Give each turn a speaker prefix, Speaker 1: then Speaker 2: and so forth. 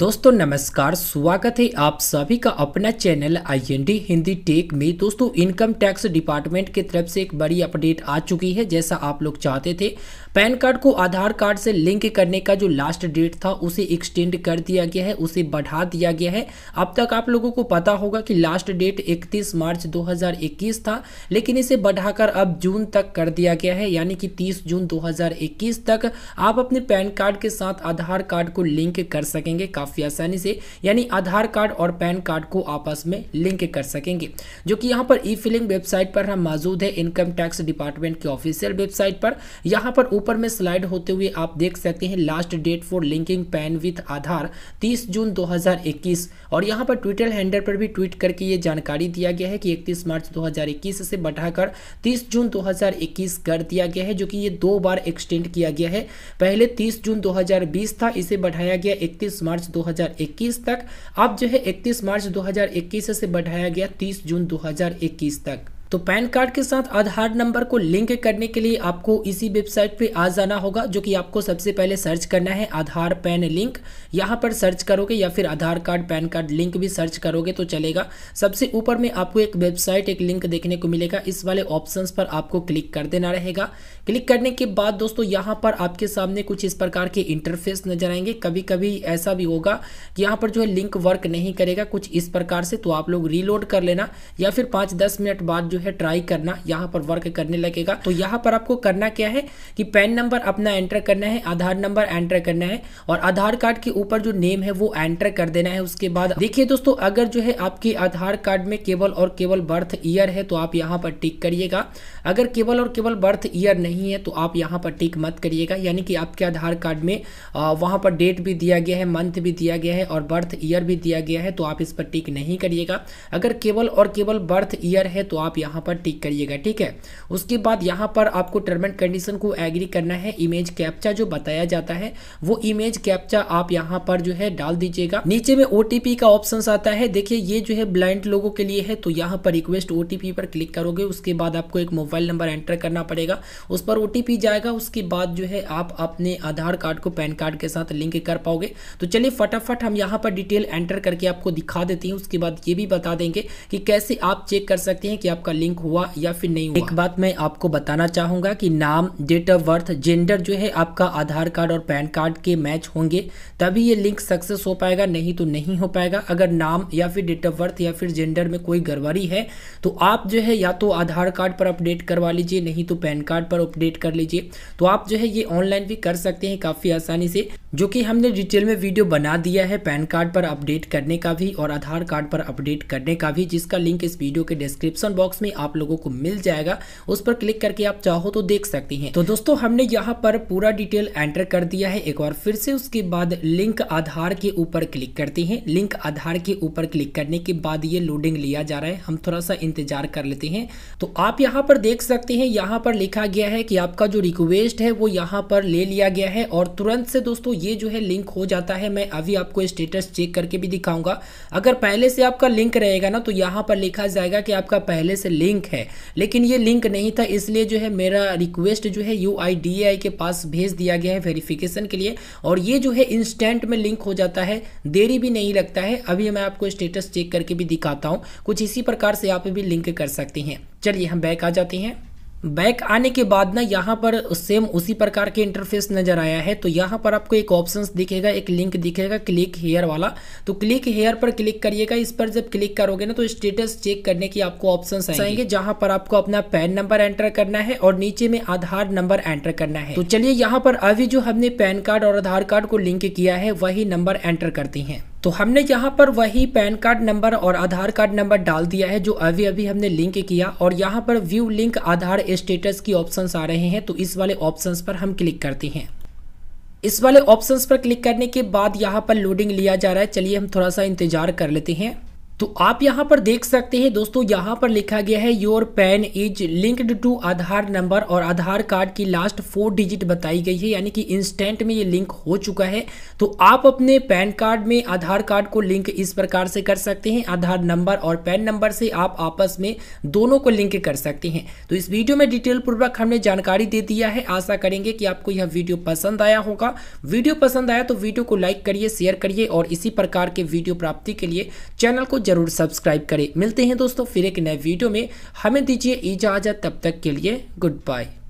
Speaker 1: दोस्तों नमस्कार स्वागत है आप सभी का अपना चैनल आईएनडी हिंदी टेक में दोस्तों इनकम टैक्स डिपार्टमेंट की तरफ से एक बड़ी अपडेट आ चुकी है जैसा आप लोग चाहते थे पैन कार्ड को आधार कार्ड से लिंक करने का जो लास्ट डेट था उसे एक्सटेंड कर दिया गया है उसे बढ़ा दिया गया है अब तक आप लोगों को पता होगा कि लास्ट डेट इकतीस मार्च दो था लेकिन इसे बढ़ाकर अब जून तक कर दिया गया है यानी कि तीस जून दो तक आप अपने पैन कार्ड के साथ आधार कार्ड को लिंक कर सकेंगे काफ़ी आसानी से यानी आधार कार्ड और पैन कार्ड को आपस में लिंक कर सकेंगे जो कि यहाँ पर ई फिलिंग वेबसाइट पर हम मौजूद है इनकम टैक्स डिपार्टमेंट की ऑफिशियल वेबसाइट पर यहाँ पर ऊपर में स्लाइड होते हुए आप देख सकते हैं last date for linking PAN with Aadhaar तीस जून दो और यहाँ पर ट्विटर हैंडल पर भी ट्वीट करके ये जानकारी दिया गया है कि इकतीस मार्च दो से बढ़ाकर तीस जून दो कर दिया गया है जो कि ये दो बार एक्सटेंड किया गया है पहले 30 जून 2020 था इसे बढ़ाया गया 31 मार्च 2021 तक अब जो है 31 मार्च 2021 से बढ़ाया गया 30 जून 2021 तक तो पैन कार्ड के साथ आधार नंबर को लिंक करने के लिए आपको इसी वेबसाइट पे आ जाना होगा जो कि आपको सबसे पहले सर्च करना है आधार पैन लिंक यहाँ पर सर्च करोगे या फिर Aadhaar card PAN card link भी सर्च करोगे तो चलेगा सबसे ऊपर में आपको एक वेबसाइट एक लिंक देखने को मिलेगा इस वाले ऑप्शन पर आपको क्लिक कर देना रहेगा क्लिक करने के बाद दोस्तों यहाँ पर आपके सामने कुछ इस प्रकार के इंटरफेस नजर आएंगे कभी कभी ऐसा भी होगा कि यहाँ पर जो है लिंक वर्क नहीं करेगा कुछ इस प्रकार से तो आप लोग रीलोड कर लेना या फिर पाँच दस मिनट बाद जो है ट्राई करना यहाँ पर वर्क करने लगेगा तो यहाँ पर आपको करना क्या है कि पैन नंबर अपना एंटर करना है आधार नंबर एंटर करना है और आधार कार्ड के ऊपर जो नेम है वो एंटर कर देना है उसके बाद देखिए दोस्तों अगर जो है आपके आधार कार्ड में केवल और केवल बर्थ ईयर है तो आप यहाँ पर टिक करिएगा अगर केवल और केवल बर्थ ईयर नहीं है तो आप यहाँ पर टिक मत करिएगा यानी कि आपके आधार कार्ड में वहाँ पर डेट भी दिया गया है मंथ भी दिया गया है और बर्थ ईयर भी दिया गया है तो आप इस पर टिक नहीं करिएगा अगर केवल और केवल बर्थ ईयर है तो आप यहाँ यहाँ पर टिक करिएगा ठीक है उसके बाद यहाँ पर आपको टर्म एंड कंडीशन को एग्री करना है इमेज कैप्चा जो बताया जाता है वो इमेज कैप्चा आप यहाँ पर जो है डाल दीजिएगा नीचे में ओ का ऑप्शन आता है देखिए ये जो है ब्लाइंड लोगों के लिए है तो यहाँ पर रिक्वेस्ट ओ पर क्लिक करोगे उसके बाद आपको एक मोबाइल नंबर एंटर करना पड़ेगा उस पर ओ जाएगा उसके बाद जो है आप अपने आधार कार्ड को पैन कार्ड के साथ लिंक कर पाओगे तो चलिए फटाफट हम यहाँ पर डिटेल एंटर करके आपको दिखा देती हूँ उसके बाद ये भी बता देंगे कि कैसे आप चेक कर सकते हैं कि आपका लिंक हुआ या फिर नहीं हुआ एक बात मैं आपको बताना चाहूंगा कि नाम डेट ऑफ बर्थ जेंडर जो है आपका आधार कार्ड और पैन कार्ड के मैच होंगे तभी ये लिंक सक्सेस हो पाएगा नहीं तो नहीं हो पाएगा अगर नाम या फिर डेट ऑफ बर्थ या फिर जेंडर में कोई गड़बड़ी है तो आप जो है या तो आधार कार्ड पर अपडेट करवा लीजिए नहीं तो पैन कार्ड पर अपडेट कर लीजिए तो आप जो है ये ऑनलाइन भी कर सकते हैं काफ़ी आसानी से जो कि हमने डिटेल में वीडियो बना दिया है पैन कार्ड पर अपडेट करने का भी और आधार कार्ड पर अपडेट करने का भी जिसका लिंक इस वीडियो के डिस्क्रिप्शन बॉक्स में आप लोगों को मिल जाएगा उस पर क्लिक करके आप चाहो तो देख सकती हैं तो दोस्तों हमने यहाँ पर पूरा डिटेल एंटर कर दिया है एक बार फिर से उसके बाद लिंक आधार के ऊपर क्लिक करते हैं लिंक आधार के ऊपर क्लिक करने के बाद ये लोडिंग लिया जा रहा है हम थोड़ा सा इंतजार कर लेते हैं तो आप यहाँ पर देख सकते हैं यहाँ पर लिखा गया है कि आपका जो रिक्वेस्ट है वो यहाँ पर ले लिया गया है और तुरंत से दोस्तों ये जो है लिंक हो जाता है मैं अभी आपको स्टेटस चेक करके भी दिखाऊंगा अगर पहले से आपका लिंक रहेगा ना तो यहाँ पर लिखा जाएगा कि आपका पहले से लिंक है लेकिन ये लिंक नहीं था इसलिए जो है मेरा रिक्वेस्ट जो है यू के पास भेज दिया गया है वेरिफिकेशन के लिए और ये जो है इंस्टेंट में लिंक हो जाता है देरी भी नहीं लगता है अभी मैं आपको स्टेटस चेक करके भी दिखाता हूँ कुछ इसी प्रकार से आप भी लिंक कर सकते हैं चलिए हम बैक आ जाते हैं बैक आने के बाद ना यहाँ पर सेम उसी प्रकार के इंटरफेस नज़र आया है तो यहाँ पर आपको एक ऑप्शंस दिखेगा एक लिंक दिखेगा क्लिक हेयर वाला तो क्लिक हेयर पर क्लिक करिएगा इस पर जब क्लिक करोगे ना तो स्टेटस चेक करने की आपको ऑप्शंस आएंगे जहाँ पर आपको अपना पैन नंबर एंटर करना है और नीचे में आधार नंबर एंटर करना है तो चलिए यहाँ पर अभी जो हमने पैन कार्ड और आधार कार्ड को लिंक किया है वही नंबर एंटर करती है तो हमने यहाँ पर वही पैन कार्ड नंबर और आधार कार्ड नंबर डाल दिया है जो अभी अभी हमने लिंक किया और यहाँ पर व्यू लिंक आधार स्टेटस की ऑप्शंस आ रहे हैं तो इस वाले ऑप्शंस पर हम क्लिक करते हैं इस वाले ऑप्शंस पर क्लिक करने के बाद यहाँ पर लोडिंग लिया जा रहा है चलिए हम थोड़ा सा इंतज़ार कर लेते हैं तो आप यहां पर देख सकते हैं दोस्तों यहां पर लिखा गया है your PAN is linked to Aadhaar number और आधार कार्ड की लास्ट फोर डिजिट बताई गई है यानी कि इंस्टेंट में ये लिंक हो चुका है तो आप अपने पैन कार्ड में आधार कार्ड को लिंक इस प्रकार से कर सकते हैं आधार नंबर और पैन नंबर से आप आपस में दोनों को लिंक कर सकते हैं तो इस वीडियो में डिटेल पूर्वक हमने जानकारी दे दिया है आशा करेंगे कि आपको यह वीडियो पसंद आया होगा वीडियो पसंद आया तो वीडियो को लाइक करिए शेयर करिए और इसी प्रकार के वीडियो प्राप्ति के लिए चैनल को जरूर सब्सक्राइब करें मिलते हैं दोस्तों फिर एक नए वीडियो में हमें दीजिए इजाज़त तब तक के लिए गुड बाय